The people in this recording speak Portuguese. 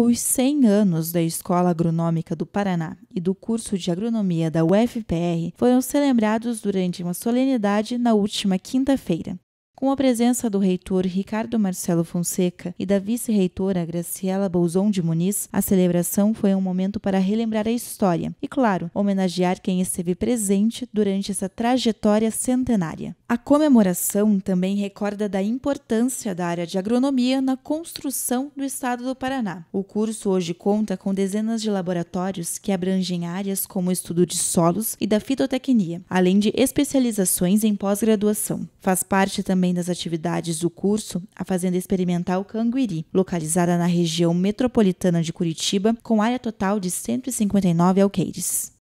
Os 100 anos da Escola Agronômica do Paraná e do curso de agronomia da UFPR foram celebrados durante uma solenidade na última quinta-feira. Com a presença do reitor Ricardo Marcelo Fonseca e da vice-reitora Graciela Bouzon de Muniz, a celebração foi um momento para relembrar a história e, claro, homenagear quem esteve presente durante essa trajetória centenária. A comemoração também recorda da importância da área de agronomia na construção do estado do Paraná. O curso hoje conta com dezenas de laboratórios que abrangem áreas como o estudo de solos e da fitotecnia, além de especializações em pós-graduação. Faz parte também também das atividades do curso a Fazenda Experimental Canguiri, localizada na região metropolitana de Curitiba, com área total de 159 alqueires.